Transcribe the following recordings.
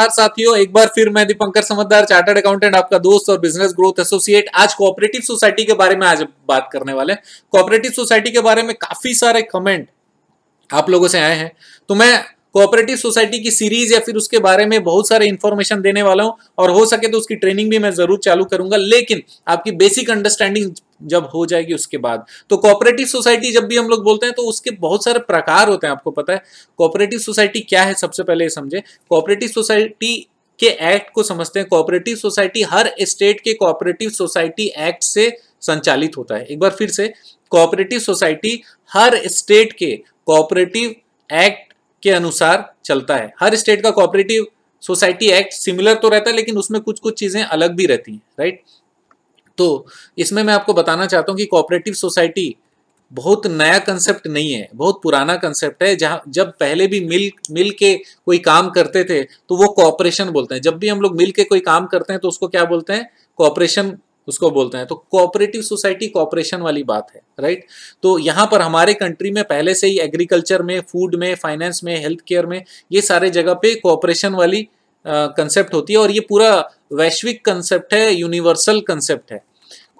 नमस्कार साथियों एक बार फिर मैं दीपंकर समझदार चार्टर्ड अकाउंटेंट आपका दोस्त और बिजनेस ग्रोथ एसोसिएट आज कोऑपरेटिव सोसाइटी के बारे में आज बात करने वाले हैं कोऑपरेटिव सोसाइटी के बारे में काफी सारे कमेंट आप लोगों से आए हैं तो मैं कोऑपरेटिव सोसाइटी की सीरीज या फिर उसके बारे में बहुत सारे इन्फॉर्मेशन देने वाला हूं और हो सके तो उसकी ट्रेनिंग भी मैं जरूर चालू करूंगा लेकिन आपकी बेसिक अंडरस्टैंडिंग जब हो जाएगी उसके बाद तो कॉपरेटिव सोसाइटी जब भी हम लोग बोलते हैं तो उसके बहुत सारे प्रकार होते हैं आपको पता है कॉपरेटिव सोसाइटी क्या है सबसे पहले समझे कॉपरेटिव सोसाइटी के एक्ट को समझते हैं कॉपरेटिव सोसाइटी हर स्टेट के कॉपरेटिव सोसाइटी एक्ट से संचालित होता है एक बार फिर से कॉपरेटिव सोसाइटी हर स्टेट के कॉपरेटिव एक्ट के अनुसार चलता है हर स्टेट का कॉपरेटिव सोसाइटी एक्ट सिमिलर तो रहता है लेकिन उसमें कुछ कुछ चीजें अलग भी रहती हैं राइट right? तो इसमें मैं आपको बताना चाहता हूँ कि कोऑपरेटिव सोसाइटी बहुत नया कंसेप्ट नहीं है बहुत पुराना कंसेप्ट है जहाँ जब पहले भी मिल मिल के कोई काम करते थे तो वो कॉपरेशन बोलते हैं जब भी हम लोग मिल के कोई काम करते हैं तो उसको क्या बोलते हैं कॉपरेशन उसको बोलते हैं तो कोऑपरेटिव सोसाइटी कॉपरेशन वाली बात है राइट तो यहाँ पर हमारे कंट्री में पहले से ही एग्रीकल्चर में फूड में फाइनेंस में हेल्थ केयर में ये सारे जगह पे कॉपरेशन वाली कंसेप्ट होती है और ये पूरा वैश्विक कंसेप्ट है यूनिवर्सल कंसेप्ट है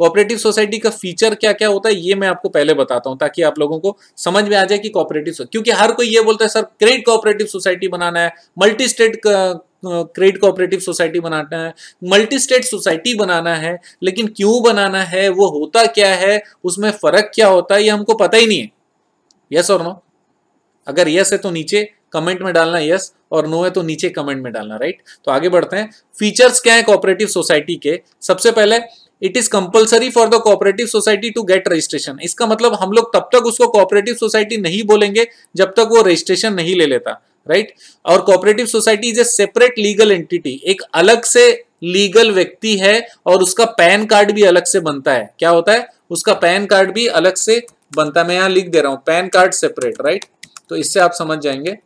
कोऑपरेटिव सोसाइटी का फीचर क्या क्या होता है ये मैं आपको पहले बताता हूं ताकि आप लोगों को समझ में आ जाए कि कोऑपरेटिव क्योंकि हर कोई ये बोलता है सर क्रेडिट कोऑपरेटिव सोसाइटी बनाना है multi state credit cooperative society बनाना है मल्टी स्टेट सोसाइटी बनाना है लेकिन क्यों बनाना है वो होता क्या है उसमें फर्क क्या होता है ये हमको पता ही नहीं है यस और नो अगर यस है तो नीचे कमेंट में डालना यस और नो है तो नीचे कमेंट में डालना राइट तो आगे बढ़ते हैं फीचर्स क्या है कोऑपरेटिव सोसाइटी के सबसे पहले it is compulsory for the cooperative society to get registration इसका मतलब हम लोग तब तक उसको कोऑपरेटिव सोसाइटी नहीं बोलेंगे जब तक वो रजिस्ट्रेशन नहीं ले लेता राइट right? और cooperative society is a separate legal entity एक अलग से लीगल व्यक्ति है और उसका पैन कार्ड भी अलग से बनता है क्या होता है उसका पैन कार्ड भी अलग से बनता है मैं यहां लिख दे रहा हूं पैन कार्ड सेपरेट राइट तो इससे आप समझ जाएंगे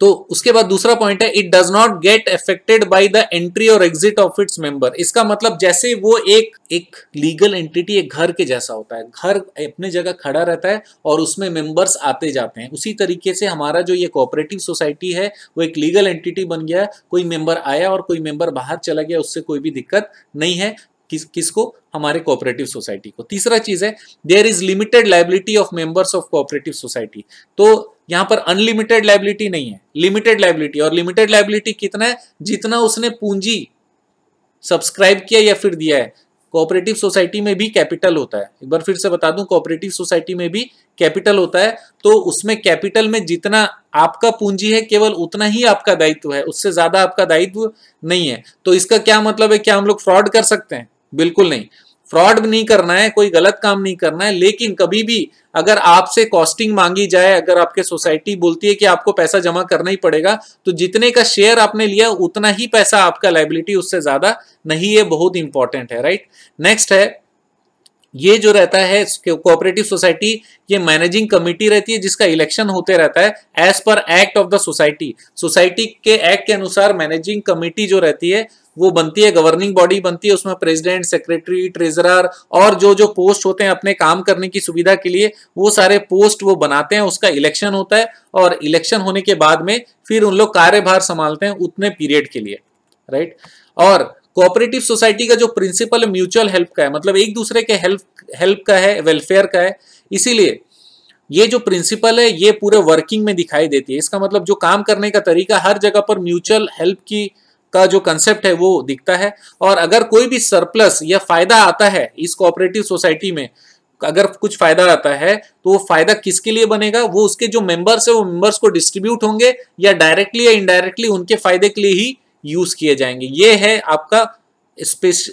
तो उसके बाद दूसरा पॉइंट है it does not get affected by the entry और एग्जिट ऑफ इट्स मेंबर इसका मतलब जैसे वो एक एक लीगल एंटिटी एक घर के जैसा होता है घर अपने जगह खड़ा रहता है और उसमें मेंबर्स आते जाते हैं उसी तरीके से हमारा जो ये कोऑपरेटिव सोसाइटी है वो एक लीगल एंटिटी बन गया कोई मेंबर आया और कोई मेंबर बाहर चला गया उससे कोई भी दिक्कत नहीं है किस किसको हमारे कोऑपरेटिव सोसाइटी को तीसरा चीज है there is limited liability of members of cooperative society तो यहां पर अनलिमिटेड लाइबिलिटी नहीं है लिमिटेड लाइबिलिटी और लिमिटेड लाइबिलिटी कितना है जितना उसने पूंजी सब्सक्राइब किया या फिर दिया है कोऑपरेटिव सोसाइटी में भी कैपिटल होता है एक बार फिर से बता दूं कोऑपरेटिव सोसाइटी में भी कैपिटल होता है तो उसमें कैपिटल में जितना आपका पूंजी है केवल उतना ही आपका दायित्व है उससे ज्यादा आपका दायित्व नहीं है तो इसका क्या मतलब है क्या हम लोग फ्रॉड कर सकते हैं बिल्कुल नहीं फ्रॉड नहीं करना है कोई गलत काम नहीं करना है लेकिन कभी भी अगर आपसे कॉस्टिंग मांगी जाए अगर आपके सोसाइटी बोलती है कि आपको पैसा जमा करना ही पड़ेगा तो जितने का शेयर आपने लिया उतना ही पैसा आपका लाइबिलिटी उससे ज्यादा नहीं है बहुत इंपॉर्टेंट है राइट नेक्स्ट है ये जो रहता है कोऑपरेटिव सोसाइटी ये मैनेजिंग कमेटी रहती है जिसका इलेक्शन होते रहता है as per act of the society society के एक्ट के अनुसार मैनेजिंग कमेटी जो रहती है वो बनती है गवर्निंग बॉडी बनती है उसमें प्रेसिडेंट सेक्रेटरी ट्रेजरर और जो जो पोस्ट होते हैं अपने काम करने की सुविधा के लिए वो सारे पोस्ट वो बनाते हैं उसका इलेक्शन होता है और इलेक्शन होने के बाद में फिर उन लोग कार्यभार संभालते हैं उतने पीरियड के लिए राइट और कोऑपरेटिव सोसाइटी का जो प्रिंसिपल है म्यूचुअल हेल्प का है मतलब एक दूसरे के हेल्प हेल्प का है वेलफेयर का है इसीलिए ये जो प्रिंसिपल है ये पूरे वर्किंग में दिखाई देती है इसका मतलब जो काम करने का तरीका हर जगह पर म्यूचुअल हेल्प की का जो कंसेप्ट है वो दिखता है और अगर कोई भी सरप्लस या फायदा आता है इस कोऑपरेटिव सोसाइटी में अगर कुछ फायदा आता है तो वो फायदा किसके लिए बनेगा वो उसके जो मेंबर्स है वो मेंबर्स को डिस्ट्रीब्यूट होंगे या डायरेक्टली या इनडायरेक्टली उनके फायदे के लिए ही यूज किए जाएंगे ये है आपका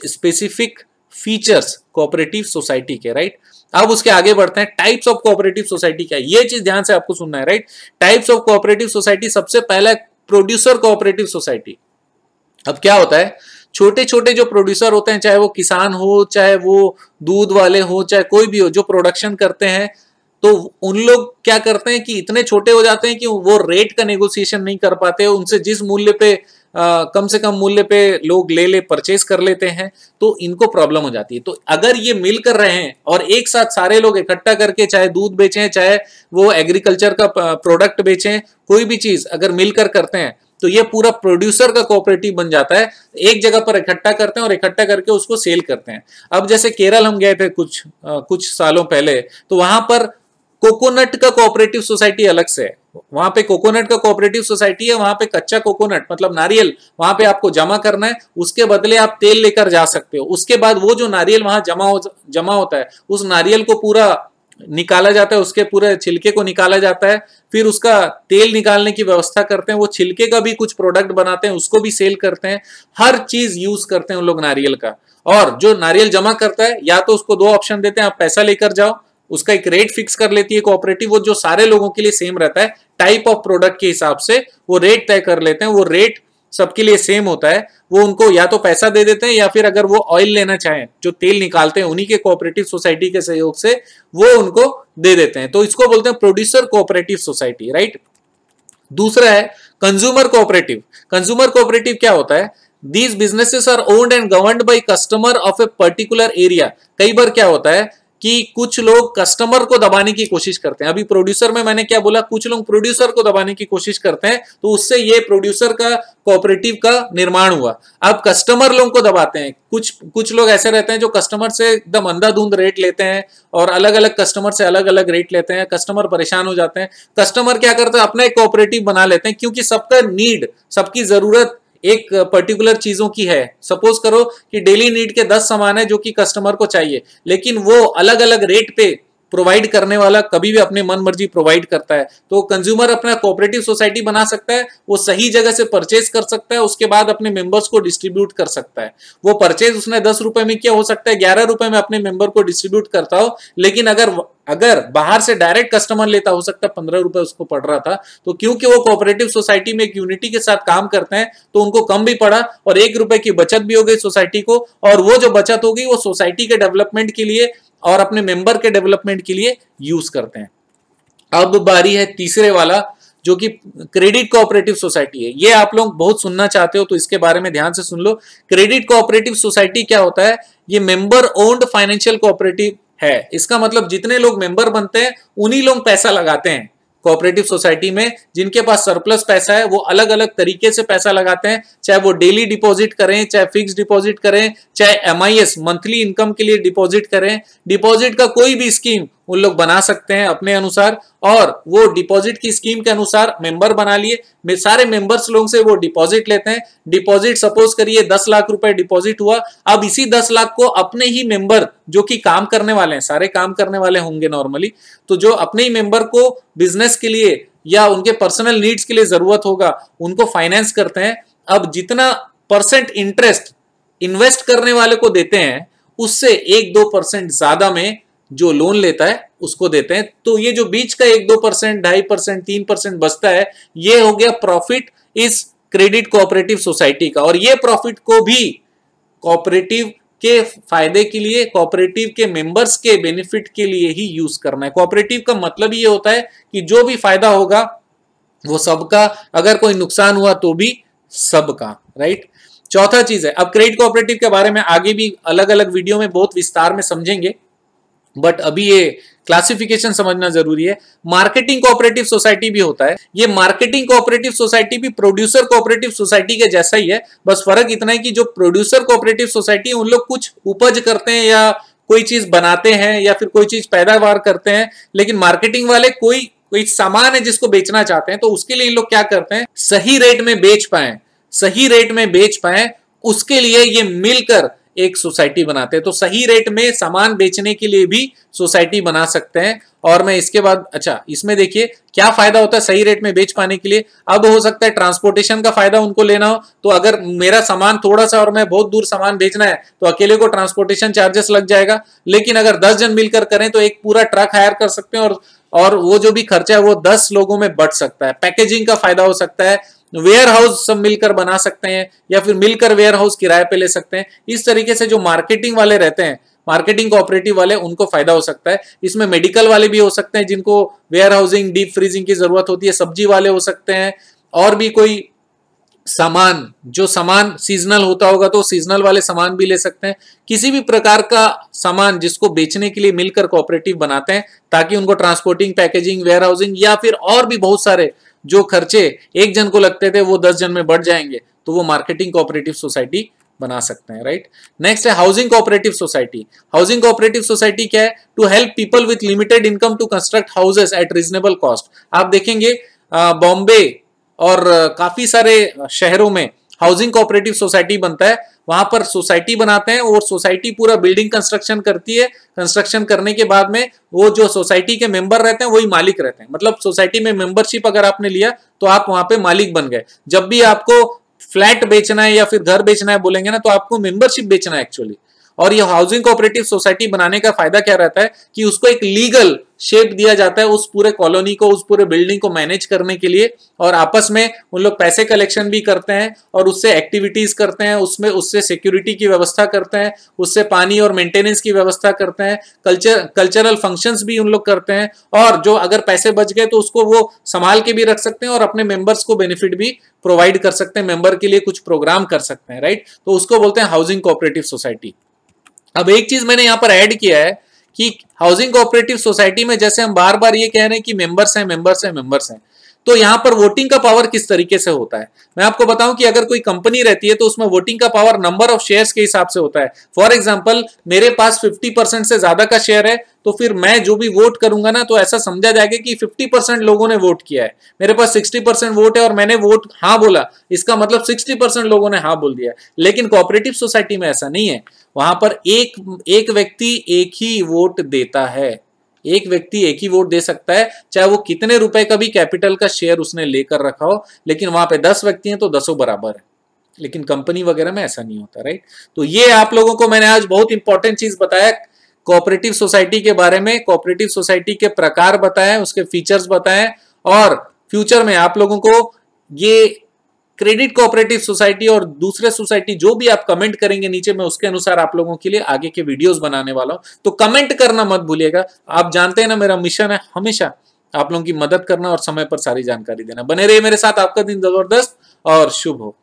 स्पेसिफिक फीचर्स कोऑपरेटिव सोसाइटी के राइट अब उसके आगे बढ़ते हैं टाइप्स ऑफ कोऑपरेटिव सोसाइटी क्या है ये चीज ध्यान से आपको सुनना है right types of cooperative society सबसे पहला प्रोड्यूसर कोऑपरेटिव सोसाइटी अब क्या होता है छोटे छोटे जो प्रोड्यूसर होते हैं चाहे वो किसान हो चाहे वो दूध वाले हो चाहे कोई भी हो जो प्रोडक्शन करते हैं तो उन लोग क्या करते हैं कि इतने छोटे हो जाते हैं कि वो रेट का नेगोशिएशन नहीं कर पाते उनसे जिस मूल्य पे आ, कम से कम मूल्य पे लोग ले ले परचेस कर लेते हैं तो इनको प्रॉब्लम हो जाती है तो अगर ये मिल कर रहे हैं और एक साथ सारे लोग इकट्ठा करके चाहे दूध बेचें चाहे वो एग्रीकल्चर का प्रोडक्ट बेचें कोई भी चीज अगर मिलकर करते हैं तो ये पूरा प्रोड्यूसर का कोऑपरेटिव बन जाता है एक जगह पर इकट्ठा करते हैं और इकट्ठा करके उसको सेल करते हैं अब जैसे केरल हम गए थे कुछ आ, कुछ सालों पहले तो वहां पर कोकोनट का कोऑपरेटिव सोसाइटी अलग से है वहां पे कोकोनट का कोऑपरेटिव सोसाइटी है वहां पे कच्चा कोकोनट मतलब नारियल वहां पे आपको जमा करना है उसके बदले आप तेल लेकर जा सकते हो उसके बाद वो जो नारियल वहां जमा हो जमा होता है उस नारियल को पूरा निकाला जाता है उसके पूरे छिलके को निकाला जाता है फिर उसका तेल निकालने की व्यवस्था करते हैं वो छिलके का भी कुछ प्रोडक्ट बनाते हैं उसको भी सेल करते हैं हर चीज यूज करते हैं उन लोग नारियल का और जो नारियल जमा करता है या तो उसको दो ऑप्शन देते हैं आप पैसा लेकर जाओ उसका एक रेट फिक्स कर लेती है कोऑपरेटिव वो जो सारे लोगों के लिए सेम रहता है टाइप ऑफ प्रोडक्ट के हिसाब से वो रेट तय कर लेते हैं वो रेट सबके लिए सेम होता है वो उनको या तो पैसा दे देते हैं या फिर अगर वो ऑयल लेना चाहें जो तेल निकालते हैं उन्हीं के कोऑपरेटिव सोसाइटी के सहयोग से वो उनको दे देते हैं तो इसको बोलते हैं प्रोड्यूसर कोऑपरेटिव सोसाइटी राइट दूसरा है कंज्यूमर कोऑपरेटिव कंज्यूमर कोऑपरेटिव क्या होता है these businesses are owned and govern by customer of a particular area कई बार क्या होता है कि कुछ लोग कस्टमर को दबाने की कोशिश करते हैं अभी प्रोड्यूसर में मैंने क्या बोला कुछ लोग प्रोड्यूसर को दबाने की कोशिश करते हैं तो उससे ये प्रोड्यूसर का कोऑपरेटिव का निर्माण हुआ अब कस्टमर लोग को दबाते हैं कुछ कुछ लोग ऐसे रहते हैं जो कस्टमर से एकदम अंधाधुंध रेट लेते हैं और अलग अलग कस्टमर से अलग अलग रेट लेते हैं कस्टमर परेशान हो जाते हैं कस्टमर क्या करते हैं अपना एक कोऑपरेटिव बना लेते हैं क्योंकि सबका नीड सबकी जरूरत एक पर्टिकुलर चीज़ों की है सपोज करो कि डेली नीड के दस सामान है जो कि कस्टमर को चाहिए लेकिन वो अलग अलग रेट पे प्रोवाइड करने वाला कभी भी अपने मन मर्जी प्रोवाइड करता है तो कंज्यूमर अपना कोऑपरेटिव सोसाइटी बना सकता है वो सही जगह से परचेज कर सकता है उसके बाद अपने मेंबर्स को डिस्ट्रीब्यूट कर सकता है वो परचेज उसने दस रुपए में किया हो सकता है ग्यारह रुपए में अपने मेंबर को डिस्ट्रीब्यूट करता हो लेकिन अगर अगर बाहर से डायरेक्ट कस्टमर लेता हो सकता है पंद्रह रुपए उसको पड़ रहा था तो क्योंकि वो कोऑपरेटिव सोसाइटी में एक यूनिटी के साथ काम करते हैं तो उनको कम भी पड़ा और एक रुपए की बचत भी हो गई सोसाइटी को और वो जो बचत होगी वो सोसाइटी के डेवलपमेंट के लिए और अपने मेंबर के डेवलपमेंट के लिए यूज करते हैं अब बारी है तीसरे वाला जो कि क्रेडिट कोऑपरेटिव सोसाइटी है ये आप लोग बहुत सुनना चाहते हो तो इसके बारे में ध्यान से सुन लो क्रेडिट कोऑपरेटिव सोसाइटी क्या होता है ये मेंबर ओन्ड फाइनेंशियल कोऑपरेटिव है इसका मतलब जितने लोग मेंबर बनते हैं उन्हीं लोग पैसा लगाते हैं कोऑपरेटिव सोसाइटी में जिनके पास सरप्लस पैसा है वो अलग अलग तरीके से पैसा लगाते हैं चाहे वो डेली डिपॉजिट करें चाहे फिक्स डिपॉजिट करें चाहे एम मंथली इनकम के लिए डिपॉजिट करें डिपॉजिट का कोई भी स्कीम उन लोग बना सकते हैं अपने अनुसार और वो डिपॉजिट की स्कीम के अनुसार मेंबर बना लिए में सारे मेंबर्स लोग से वो डिपॉजिट लेते हैं डिपॉजिट सपोज करिए दस लाख रुपए डिपॉजिट हुआ अब इसी दस लाख को अपने ही मेंबर जो कि काम करने वाले हैं सारे काम करने वाले होंगे नॉर्मली तो जो अपने ही मेंबर को बिजनेस के लिए या उनके पर्सनल नीड्स के लिए जरूरत होगा उनको फाइनेंस करते हैं अब जितना परसेंट इंटरेस्ट इन्वेस्ट करने वाले को देते हैं उससे एक दो परसेंट ज्यादा में जो लोन लेता है उसको देते हैं तो ये जो बीच का एक दो परसेंट ढाई परसेंट तीन परसेंट बचता है ये हो गया प्रॉफिट इस क्रेडिट कोऑपरेटिव सोसाइटी का और ये प्रॉफिट को भी कोऑपरेटिव के फायदे के लिए कोऑपरेटिव के मेंबर्स के बेनिफिट के लिए ही यूज करना है कोऑपरेटिव का मतलब ये होता है कि जो भी फायदा होगा वो सबका अगर कोई नुकसान हुआ तो भी सबका राइट चौथा चीज है अब क्रेडिट कोऑपरेटिव के बारे में आगे भी अलग अलग वीडियो में बहुत विस्तार में समझेंगे बट अभी ये क्लासिफिकेशन समझना जरूरी है मार्केटिंग कोऑपरेटिव सोसाइटी भी होता है ये मार्केटिंग कोऑपरेटिव सोसाइटी भी प्रोड्यूसर कोऑपरेटिव सोसाइटी के जैसा ही है बस फर्क इतना है कि जो प्रोड्यूसर कोऑपरेटिव सोसाइटी है उन लोग कुछ उपज करते हैं या कोई चीज बनाते हैं या फिर कोई चीज पैदावार करते हैं लेकिन मार्केटिंग वाले कोई कोई सामान है जिसको बेचना चाहते हैं तो उसके लिए इन लोग क्या करते हैं सही रेट में बेच पाए सही रेट में बेच पाए उसके लिए ये मिलकर एक सोसाइटी बनाते हैं तो सही रेट में सामान बेचने के लिए भी सोसाइटी बना सकते हैं और मैं इसके बाद अच्छा इसमें देखिए क्या फायदा होता है सही रेट में बेच पाने के लिए अब हो सकता है ट्रांसपोर्टेशन का फायदा उनको लेना हो तो अगर मेरा सामान थोड़ा सा और मैं बहुत दूर सामान बेचना है तो अकेले को ट्रांसपोर्टेशन चार्जेस लग जाएगा लेकिन अगर दस जन मिलकर करें तो एक पूरा ट्रक हायर कर सकते हैं और और वो जो भी खर्चा है वो दस लोगों में बढ़ सकता है पैकेजिंग का फायदा हो सकता है वेयर हाउस सब मिलकर बना सकते हैं या फिर मिलकर वेयर हाउस किराए पे ले सकते हैं इस तरीके से जो मार्केटिंग वाले रहते हैं मार्केटिंग कोऑपरेटिव वाले उनको फायदा हो सकता है इसमें मेडिकल वाले भी हो सकते हैं जिनको वेयर हाउसिंग डीप फ्रीजिंग की जरूरत होती है सब्जी वाले हो सकते हैं और भी कोई सामान जो सामान सीजनल होता होगा तो सीजनल वाले सामान भी ले सकते हैं किसी भी प्रकार का सामान जिसको बेचने के लिए मिलकर कोऑपरेटिव बनाते हैं ताकि उनको ट्रांसपोर्टिंग पैकेजिंग वेयर हाउसिंग या फिर और भी बहुत सारे जो खर्चे एक जन को लगते थे वो दस जन में बढ़ जाएंगे तो वो मार्केटिंग कोऑपरेटिव सोसाइटी बना सकते हैं राइट नेक्स्ट है housing cooperative society housing cooperative society क्या है to help people with limited income to construct houses at reasonable cost आप देखेंगे बॉम्बे और काफ़ी सारे शहरों में हाउसिंग कोऑपरेटिव सोसाइटी बनता है वहां पर सोसाइटी बनाते हैं और सोसाइटी पूरा बिल्डिंग कंस्ट्रक्शन करती है कंस्ट्रक्शन करने के बाद में वो जो सोसाइटी के मेंबर रहते हैं वही मालिक रहते हैं मतलब सोसाइटी में मेंबरशिप अगर आपने लिया तो आप वहां पे मालिक बन गए जब भी आपको फ्लैट बेचना है या फिर घर बेचना है बोलेंगे ना तो आपको मेंबरशिप बेचना है एक्चुअली और ये हाउसिंग कोऑपरेटिव सोसाइटी बनाने का फायदा क्या रहता है कि उसको एक लीगल शेप दिया जाता है उस पूरे कॉलोनी को उस पूरे बिल्डिंग को मैनेज करने के लिए और आपस में उन लोग पैसे कलेक्शन भी करते हैं और उससे एक्टिविटीज करते हैं उसमें उससे सिक्योरिटी की व्यवस्था करते हैं उससे पानी और मेंटेनेंस की व्यवस्था करते हैं कल्चर कल्चरल फंक्शंस भी उन लोग करते हैं और जो अगर पैसे बच गए तो उसको वो संभाल के भी रख सकते हैं और अपने मेंबर्स को बेनिफिट भी प्रोवाइड कर सकते हैं मेंबर के लिए कुछ प्रोग्राम कर सकते हैं राइट तो उसको बोलते हैं हाउसिंग कोऑपरेटिव सोसाइटी अब एक चीज मैंने यहां पर ऐड किया है कि हाउसिंग कोऑपरेटिव सोसाइटी में जैसे हम बार बार ये कह रहे हैं कि मेंबर्स हैं मेंबर्स हैं मेंबर्स हैं तो यहां पर वोटिंग का पावर किस तरीके से होता है मैं आपको बताऊं कि अगर कोई कंपनी रहती है तो उसमें वोटिंग का पावर नंबर ऑफ शेयर्स के हिसाब से होता है फॉर एग्जाम्पल मेरे पास 50 परसेंट से ज्यादा का शेयर है तो फिर मैं जो भी वोट करूंगा ना तो ऐसा समझा जाएगा कि 50 परसेंट लोगों ने वोट किया है मेरे पास 60 परसेंट वोट है और मैंने वोट हाँ बोला इसका मतलब 60 परसेंट लोगों ने हाँ बोल दिया लेकिन कोऑपरेटिव सोसाइटी में ऐसा नहीं है वहां पर एक एक व्यक्ति एक ही वोट देता है एक व्यक्ति एक ही वोट दे सकता है चाहे वो कितने रुपए का भी कैपिटल का शेयर उसने लेकर रखा हो लेकिन वहां पे दस व्यक्ति हैं तो दसों बराबर है लेकिन कंपनी वगैरह में ऐसा नहीं होता राइट तो ये आप लोगों को मैंने आज बहुत इंपॉर्टेंट चीज बताया कोऑपरेटिव सोसाइटी के बारे में कोऑपरेटिव सोसाइटी के प्रकार बताएं उसके फीचर्स बताएं और फ्यूचर में आप लोगों को ये क्रेडिट कोऑपरेटिव सोसाइटी और दूसरे सोसाइटी जो भी आप कमेंट करेंगे नीचे में उसके अनुसार आप लोगों के लिए आगे के वीडियोस बनाने वाला हूं तो कमेंट करना मत भूलिएगा आप जानते हैं ना मेरा मिशन है हमेशा आप लोगों की मदद करना और समय पर सारी जानकारी देना बने रहिए मेरे साथ आपका दिन जबरदस्त और शुभ हो